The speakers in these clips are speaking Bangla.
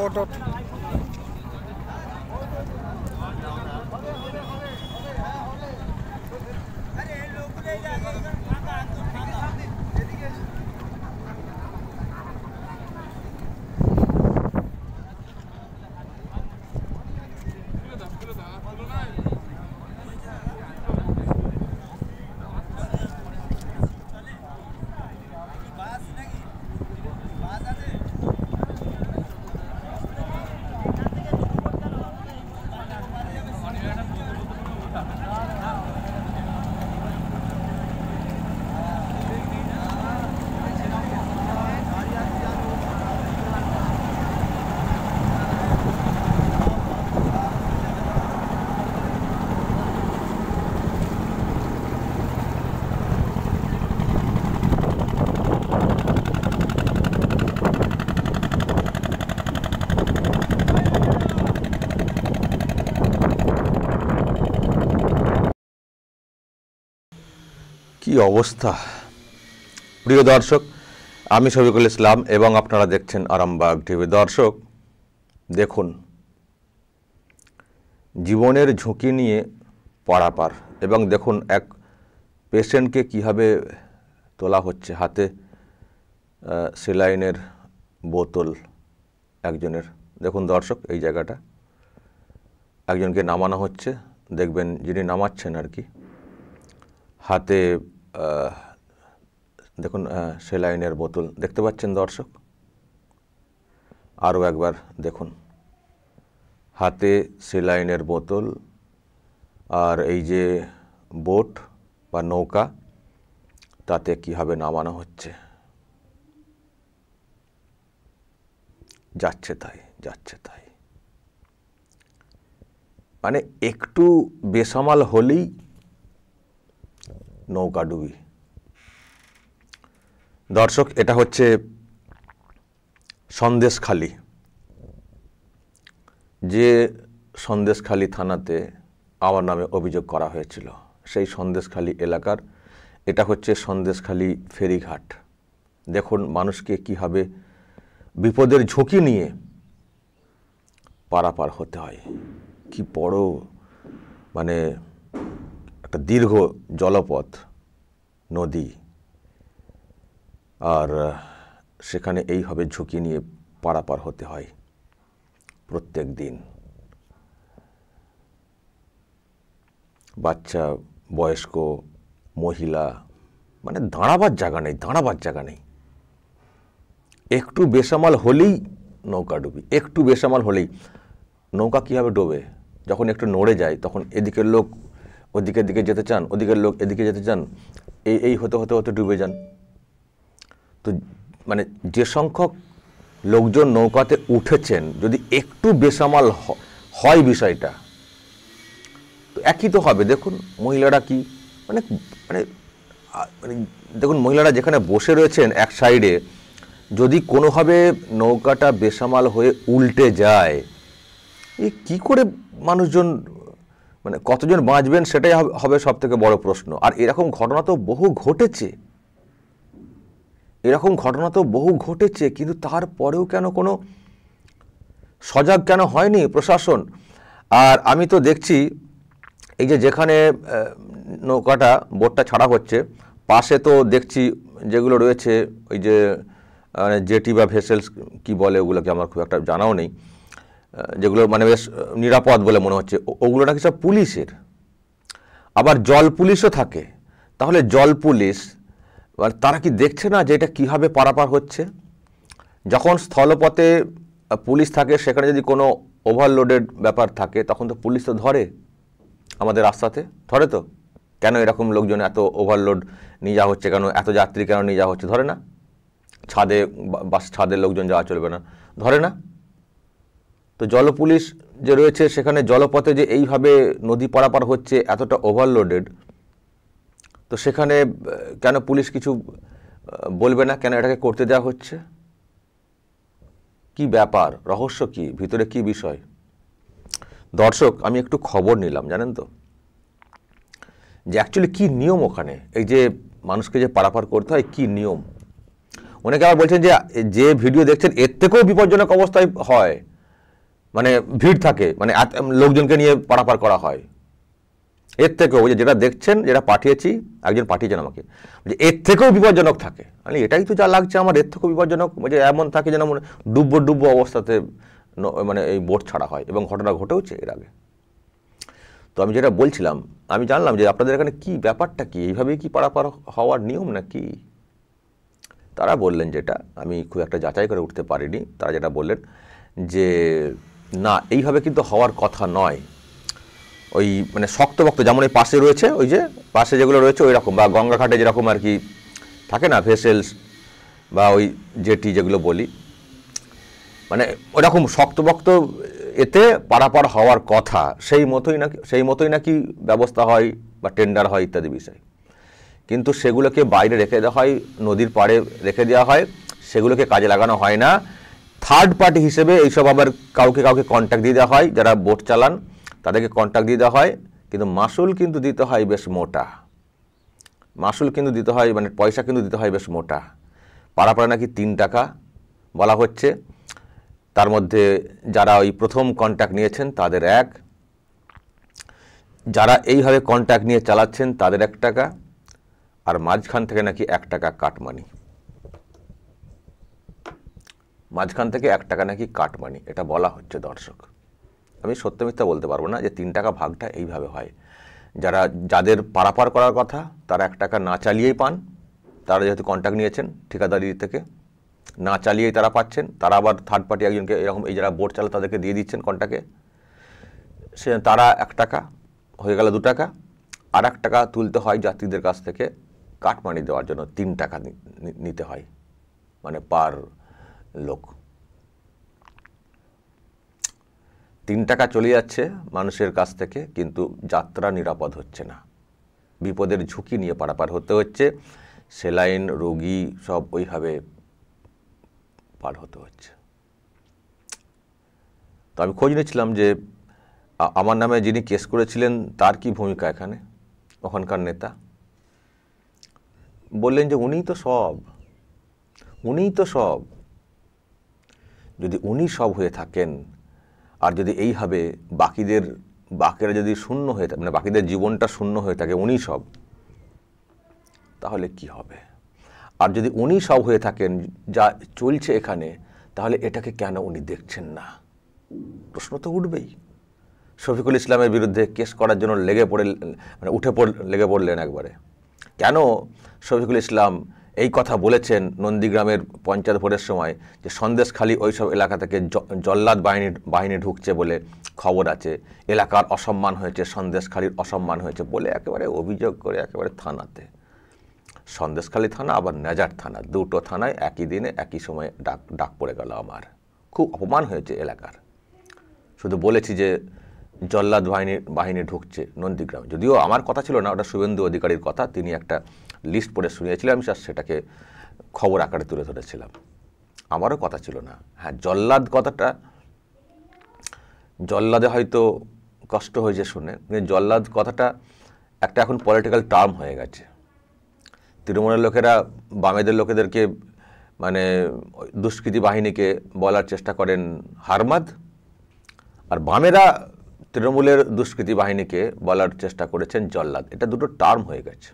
ओट ओट अरे लोग ले जाएगा কি অবস্থা প্রিয় দর্শক আমি শফিকুল ইসলাম এবং আপনারা দেখছেন আরামবাগ টিভি দর্শক দেখুন জীবনের ঝুঁকি নিয়ে পারাপার এবং দেখুন এক পেশেন্টকে কিভাবে তোলা হচ্ছে হাতে সেলাইনের বোতল একজনের দেখুন দর্শক এই জায়গাটা একজনকে নামানো হচ্ছে দেখবেন যিনি নামাচ্ছেন আর কি হাতে দেখুন সেলাইনের বোতল দেখতে পাচ্ছেন দর্শক আরও একবার দেখুন হাতে সেলাইনের বোতল আর এই যে বোট বা নৌকা তাতে কীভাবে নামানো হচ্ছে যাচ্ছে তাই যাচ্ছে তাই মানে একটু বেসামাল হলেই নৌকাডুবি দর্শক এটা হচ্ছে সন্দেশখালি যে সন্দেশখালি থানাতে আমার নামে অভিযোগ করা হয়েছিল সেই সন্দেশখালি এলাকার এটা হচ্ছে সন্দেশখালি ফেরিঘাট দেখুন মানুষকে কীভাবে বিপদের ঝুঁকি নিয়ে পারাপার হতে হয় কি বড় মানে একটা দীর্ঘ জলপথ নদী আর সেখানে এইভাবে ঝুঁকি নিয়ে পারাপার হতে হয় প্রত্যেক দিন বাচ্চা বয়স্ক মহিলা মানে দাঁড়াবার জায়গা নেই দাঁড়াবার জায়গা নেই একটু বেসামাল হলেই নৌকা ডুবি একটু বেসামাল হলেই নৌকা কীভাবে ডোবে যখন একটু নড়ে যায় তখন এদিকের লোক ওদিকের দিকে যেতে চান ওদিকের লোক এদিকে যেতে চান এই এই হতে হতে হতে ডুবে যান তো মানে যে সংখ্যক লোকজন নৌকাতে উঠেছেন যদি একটু বেসামাল হয় বিষয়টা তো একই তো হবে দেখুন মহিলারা কি মানে মানে মানে দেখুন মহিলারা যেখানে বসে রয়েছেন এক সাইডে যদি কোনোভাবে নৌকাটা বেসামাল হয়ে উল্টে যায় এ কী করে মানুষজন মানে কতজন বাঁচবেন সেটাই হবে সব থেকে বড় প্রশ্ন আর এরকম ঘটনা তো বহু ঘটেছে এরকম ঘটনা তো বহু ঘটেছে কিন্তু তারপরেও কেন কোনো সজাগ কেন হয়নি প্রশাসন আর আমি তো দেখছি এই যে যেখানে নৌকাটা বোটটা ছাড়া হচ্ছে পাশে তো দেখছি যেগুলো রয়েছে ওই যে মানে জেটি বা ভেসেলস কি বলে ওগুলোকে আমার খুব একটা জানাও নেই যেগুলো মানে বেশ নিরাপদ বলে মনে হচ্ছে ওগুলো নাকি সব পুলিশের আবার জল পুলিশও থাকে তাহলে জল পুলিশ এবার তারা কি দেখছে না যে এটা কীভাবে পারাপার হচ্ছে যখন স্থলপথে পুলিশ থাকে সেখানে যদি কোনো ওভারলোডেড ব্যাপার থাকে তখন তো পুলিশ তো ধরে আমাদের রাস্তাতে ধরে তো কেন এরকম লোকজন এত ওভারলোড নিয়ে যাওয়া হচ্ছে কেন এত যাত্রী কেন নিয়ে যাওয়া হচ্ছে ধরে না ছাদে বাস ছাদের লোকজন যাওয়া চলবে না ধরে না তো জল পুলিশ যে রয়েছে সেখানে জলপথে যে এইভাবে নদী পারাপার হচ্ছে এতটা ওভারলোডেড তো সেখানে কেন পুলিশ কিছু বলবে না কেন এটাকে করতে দেওয়া হচ্ছে কি ব্যাপার রহস্য কি ভিতরে কি বিষয় দর্শক আমি একটু খবর নিলাম জানেন তো যে অ্যাকচুয়ালি কী নিয়ম ওখানে এই যে মানুষকে যে পারাপার করতে হয় কী নিয়ম অনেকে আবার বলছেন যে যে ভিডিও দেখছেন এর থেকেও বিপজ্জনক অবস্থায় হয় মানে ভিড় থাকে মানে লোকজনকে নিয়ে পারাপার করা হয় এর থেকেও যে যেটা দেখছেন যেটা পাঠিয়েছি একজন পাঠিয়েছেন আমাকে যে এর থেকেও বিপজ্জনক থাকে মানে এটাই তো যা লাগছে আমার এর থেকেও বিপজ্জনক যে এমন থাকে যেন ডুব্বো ডুব্বো অবস্থাতে মানে এই বোট ছাড়া হয় এবং ঘটনা ঘটেওছে এর আগে তো আমি যেটা বলছিলাম আমি জানলাম যে আপনাদের এখানে কি ব্যাপারটা কি এইভাবেই কি পারাপার হওয়ার নিয়ম না কি তারা বললেন যেটা আমি খুব একটা যাচাই করে উঠতে পারিনি তারা যেটা বললেন যে না এইভাবে কিন্তু হওয়ার কথা নয় ওই মানে শক্তভক্ত যেমন এই পাশে রয়েছে ওই যে পাশে যেগুলো রয়েছে ওই রকম বা গঙ্গাঘাটে যেরকম আর কি থাকে না ভেসেলস বা ওই জেটি যেগুলো বলি মানে শক্ত শক্তভক্ত এতে পারাপার হওয়ার কথা সেই মতোই নাকি সেই মতোই নাকি ব্যবস্থা হয় বা টেন্ডার হয় ইত্যাদি বিষয় কিন্তু সেগুলোকে বাইরে রেখে দেওয়া হয় নদীর পাড়ে রেখে দেওয়া হয় সেগুলোকে কাজে লাগানো হয় না থার্ড পার্টি হিসেবে এইসব আবার কাউকে কাউকে কন্ট্যাক্ট দিয়ে দেওয়া হয় যারা বোট চালান তাদেরকে কন্ট্যাক্ট দিয়ে দেওয়া হয় কিন্তু মাসুল কিন্তু দিতে হয় বেশ মোটা মাসুল কিন্তু দিতে হয় মানে পয়সা কিন্তু দিতে হয় বেশ মোটা পাড়াপাড়া নাকি তিন টাকা বলা হচ্ছে তার মধ্যে যারা ওই প্রথম কন্ট্যাক্ট নিয়েছেন তাদের এক যারা এইভাবে কন্ট্যাক্ট নিয়ে চালাচ্ছেন তাদের এক টাকা আর মাঝখান থেকে নাকি এক টাকা কাটমানি মাঝখান থেকে এক টাকা নাকি কাটমানি এটা বলা হচ্ছে দর্শক আমি সত্য মিথ্যা বলতে পারবো না যে তিন টাকা ভাগটা এইভাবে হয় যারা যাদের পারাপার করার কথা তারা এক টাকা না চালিয়েই পান তারা যেহেতু কন্ট্যাক্ট নিয়েছেন ঠিকাদারি থেকে না চালিয়েই তারা পাচ্ছেন তারা আবার থার্ড পার্টি একজনকে এরকম এই যারা বোর্ড চালা তাদেরকে দিয়ে দিচ্ছেন কন্ট্যাক্টে সে তারা এক টাকা হয়ে গেল দু টাকা আর এক টাকা তুলতে হয় যাত্রীদের কাছ থেকে মানি দেওয়ার জন্য তিন টাকা নিতে হয় মানে পার লোক তিন টাকা চলে যাচ্ছে মানুষের কাছ থেকে কিন্তু যাত্রা নিরাপদ হচ্ছে না বিপদের ঝুঁকি নিয়ে পারাপার হতে হচ্ছে সেলাইন রোগী সব ওইভাবে পার হতে হচ্ছে তো আমি খোঁজ নিয়েছিলাম যে আমার নামে যিনি কেস করেছিলেন তার কি ভূমিকা এখানে ওখানকার নেতা বললেন যে উনিই তো সব উনিই তো সব যদি উনি সব হয়ে থাকেন আর যদি এইভাবে বাকিদের বাকিরা যদি শূন্য হয়ে থাকে মানে বাকিদের জীবনটা শূন্য হয়ে থাকে উনি সব তাহলে কি হবে আর যদি উনি সব হয়ে থাকেন যা চলছে এখানে তাহলে এটাকে কেন উনি দেখছেন না প্রশ্ন তো উঠবেই শফিকুল ইসলামের বিরুদ্ধে কেস করার জন্য লেগে পড়ে মানে উঠে পড় লেগে পড়লেন একবারে কেন শফিকুল ইসলাম এই কথা বলেছেন নন্দীগ্রামের পঞ্চায়েত ভোটের সময় যে সন্দেশখালী সব এলাকা থেকে জল্লাদ বাহিনী বাহিনী ঢুকছে বলে খবর আছে এলাকার অসম্মান হয়েছে সন্দেশখালীর অসম্মান হয়েছে বলে একেবারে অভিযোগ করে একেবারে থানাতে সন্দেশখালী থানা আবার নেজার থানা দুটো থানায় একই দিনে একই সময়ে ডাক ডাক পড়ে গেল আমার খুব অপমান হয়েছে এলাকার শুধু বলেছি যে জল্লাদ বাহিনী বাহিনী ঢুকছে নন্দীগ্রামে যদিও আমার কথা ছিল না ওটা শুভেন্দু অধিকারীর কথা তিনি একটা লিস্ট পড়ে শুনিয়েছিলাম আমি সেটাকে খবর আকারে তুলে ধরেছিলাম আমারও কথা ছিল না হ্যাঁ জল্লাদ কথাটা জল্লাদে হয়তো কষ্ট হয়েছে শুনে কিন্তু জল্লাদ কথাটা একটা এখন পলিটিক্যাল টার্ম হয়ে গেছে তৃণমূলের লোকেরা বামেদের লোকেদেরকে মানে দুষ্কৃতি বাহিনীকে বলার চেষ্টা করেন হারমাদ আর বামেরা তৃণমূলের দুষ্কৃতি বাহিনীকে বলার চেষ্টা করেছেন জল্লাদ এটা দুটো টার্ম হয়ে গেছে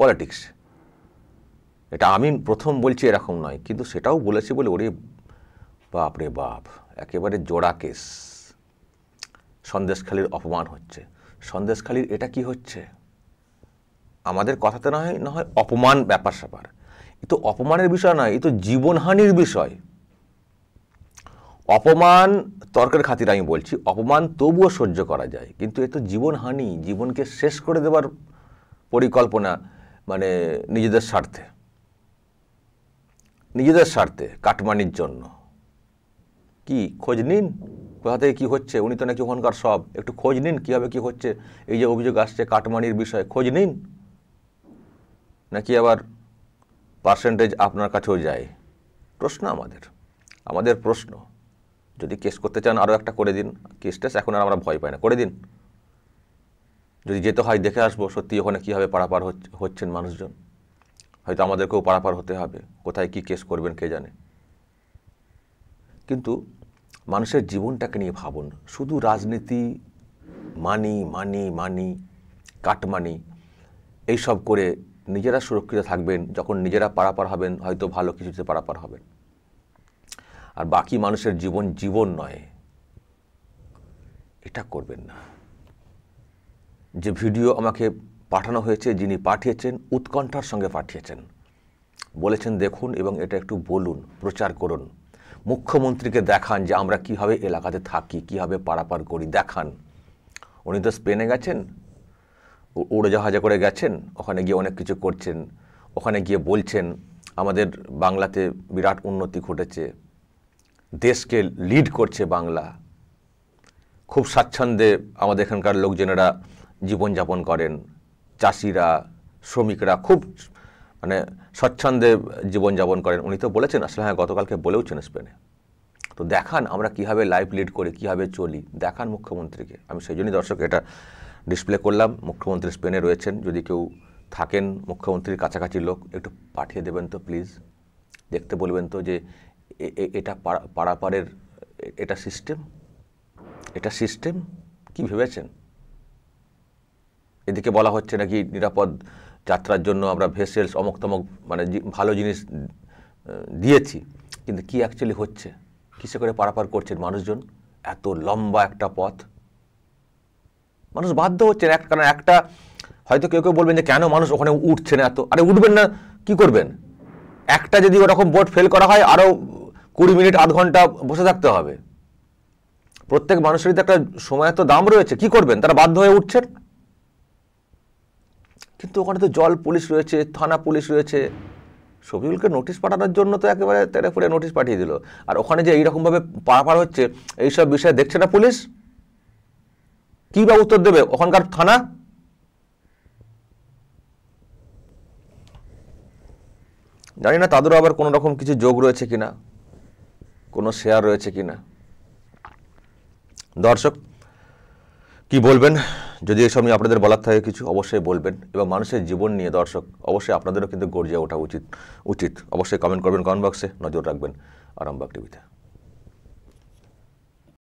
পলিটিক্স এটা আমি প্রথম বলছি এরকম নয় কিন্তু সেটাও বলেছি বলে ওরে বাপ রে বাপ একেবারে জোড়া কেস সন্দেশখালির অপমান হচ্ছে সন্দেশখালির এটা কি হচ্ছে আমাদের কথাতে না হয় না হয় অপমান ব্যাপার স্যাপার এ তো অপমানের বিষয় নয় এ তো জীবনহানির বিষয় অপমান তর্কের খাতির আমি বলছি অপমান তবুও সহ্য করা যায় কিন্তু এ তো জীবনহানি জীবনকে শেষ করে দেবার পরিকল্পনা মানে নিজেদের স্বার্থে নিজেদের স্বার্থে কাটমানির জন্য কি খোঁজ নিন কোথা থেকে কী হচ্ছে উনি তো নাকি ওখানকার সব একটু খোঁজ নিন কীভাবে কি হচ্ছে এই যে অভিযোগ আসছে কাটমানির বিষয়ে খোঁজ নিন নাকি আবার পার্সেন্টেজ আপনার কাছেও যায় প্রশ্ন আমাদের আমাদের প্রশ্ন যদি কেস করতে চান আরও একটা করে দিন কেস টেস এখন আর আমরা ভয় পাই না করে দিন যদি যেতে হয় দেখে আসবো সত্যি ওখানে কীভাবে পারাপার হচ্ছেন মানুষজন হয়তো আমাদেরকেও পারাপার হতে হবে কোথায় কি কেস করবেন কে জানে কিন্তু মানুষের জীবনটাকে নিয়ে ভাবুন শুধু রাজনীতি মানি মানি মানি কাটমানি এইসব করে নিজেরা সুরক্ষিত থাকবেন যখন নিজেরা পারাপার হবেন হয়তো ভালো কিছুতে পারাপার হবেন আর বাকি মানুষের জীবন জীবন নয় এটা করবেন না যে ভিডিও আমাকে পাঠানো হয়েছে যিনি পাঠিয়েছেন উৎকণ্ঠার সঙ্গে পাঠিয়েছেন বলেছেন দেখুন এবং এটা একটু বলুন প্রচার করুন মুখ্যমন্ত্রীকে দেখান যে আমরা কিভাবে এলাকাতে থাকি কিভাবে পারাপার করি দেখান উনি তো স্পেনে গেছেন উড়োজাহাজে করে গেছেন ওখানে গিয়ে অনেক কিছু করছেন ওখানে গিয়ে বলছেন আমাদের বাংলাতে বিরাট উন্নতি ঘটেছে দেশকে লিড করছে বাংলা খুব স্বাচ্ছন্দ্যে আমাদের এখানকার লোকজনেরা জীবনযাপন করেন চাষিরা শ্রমিকরা খুব মানে স্বচ্ছন্দে জীবনযাপন করেন উনি তো বলেছেন আসলে হ্যাঁ গতকালকে বলেওছেন স্পেনে তো দেখান আমরা কীভাবে লাইফ লিড করি কীভাবে চলি দেখান মুখ্যমন্ত্রীকে আমি সেই জন্যই দর্শক এটা ডিসপ্লে করলাম মুখ্যমন্ত্রী স্পেনে রয়েছেন যদি কেউ থাকেন মুখ্যমন্ত্রীর কাছাকাছি লোক একটু পাঠিয়ে দেবেন তো প্লিজ দেখতে বলবেন তো যে এটা পাড়াপাড়ের এটা সিস্টেম এটা সিস্টেম কি ভেবেছেন এদিকে বলা হচ্ছে নাকি নিরাপদ যাত্রার জন্য আমরা ভেসেলস অমক তমক মানে ভালো জিনিস দিয়েছি কিন্তু কি অ্যাকচুয়ালি হচ্ছে কিসে করে পারাপার করছেন মানুষজন এত লম্বা একটা পথ মানুষ বাধ্য হচ্ছে এক কারণ একটা হয়তো কেউ কেউ বলবেন যে কেন মানুষ ওখানে উঠছে না এত আরে উঠবেন না কি করবেন একটা যদি ওরকম বোট ফেল করা হয় আরও কুড়ি মিনিট আধ ঘন্টা বসে থাকতে হবে প্রত্যেক মানুষেরই তো একটা সময় তো দাম রয়েছে কি করবেন তারা বাধ্য হয়ে উঠছেন কিন্তু ওখানে তো জল পুলিশ রয়েছে থানা পুলিশ রয়েছে সবিউলকে নোটিশ পাঠানোর জন্য তো একেবারে তেরে ফুড়ে নোটিশ পাঠিয়ে দিল আর ওখানে যে এইরকমভাবে পারাপার হচ্ছে এইসব বিষয়ে দেখছে না পুলিশ কী বা উত্তর দেবে ওখানকার থানা জানি না তাদেরও আবার কোনো রকম কিছু যোগ রয়েছে কিনা কোনো শেয়ার রয়েছে কিনা দর্শক কি বলবেন যদি এসব নিয়ে আপনাদের বলার থাকে কিছু অবশ্যই বলবেন এবং মানুষের জীবন নিয়ে দর্শক অবশ্যই আপনাদেরও কিন্তু গর্জিয়ে ওঠা উচিত উচিত অবশ্যই কমেন্ট করবেন কমেন্ট বক্সে নজর রাখবেন আরামবাগ টিভিতে